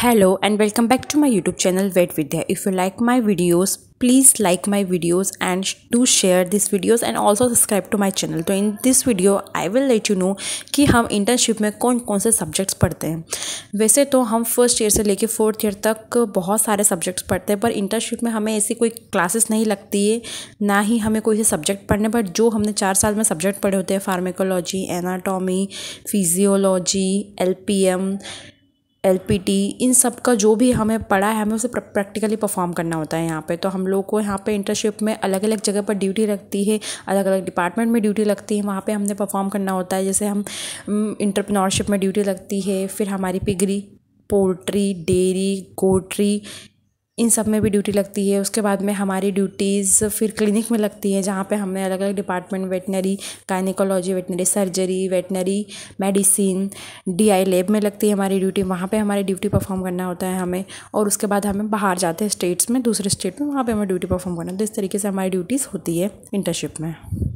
hello and welcome back to my YouTube channel vet Vidya if you like my videos please like my videos and do share this videos and also subscribe to my channel तो in this video I will let you know कि हम internship में कौन कौन से subjects पढ़ते हैं वैसे तो हम फर्स्ट ईयर से लेकर फोर्थ ईयर तक बहुत सारे सब्जेक्ट्स पढ़ते हैं पर इंटर्नशिप में हमें ऐसी कोई क्लासेस नहीं लगती है ना ही हमें कोई से सब्जेक्ट पढ़ने पर जो हमने चार साल में सब्जेक्ट पढ़े होते हैं pharmacology anatomy physiology L L इन सब का जो भी हमें पढ़ा है हमें उसे प्रैक्टिकली परफॉर्म करना होता है यहाँ पे तो हम लोग को यहाँ पे इंटर्नशिप में अलग अलग जगह पर ड्यूटी लगती है अलग अलग डिपार्टमेंट में ड्यूटी लगती है वहाँ पे हमने परफॉर्म करना होता है जैसे हम इंटरप्रनोरशिप में ड्यूटी लगती है फिर हमारी पिगरी पोल्ट्री डेयरी गोट्री इन सब में भी ड्यूटी लगती है उसके बाद में हमारी ड्यूटीज़ फिर क्लिनिक में लगती है जहाँ पे हमें अलग अलग department veterinary gynaecology veterinary surgery veterinary medicine DI lab में लगती है हमारी ड्यूटी वहाँ पे हमारी ड्यूटी परफॉर्म करना होता है हमें और उसके बाद हमें बाहर जाते हैं स्टेट्स में दूसरे स्टेट में वहाँ पर हमें ड्यूटी परफॉर्म करना तो इस तरीके से हमारी ड्यूटीज़ होती है इंटर्नशिप में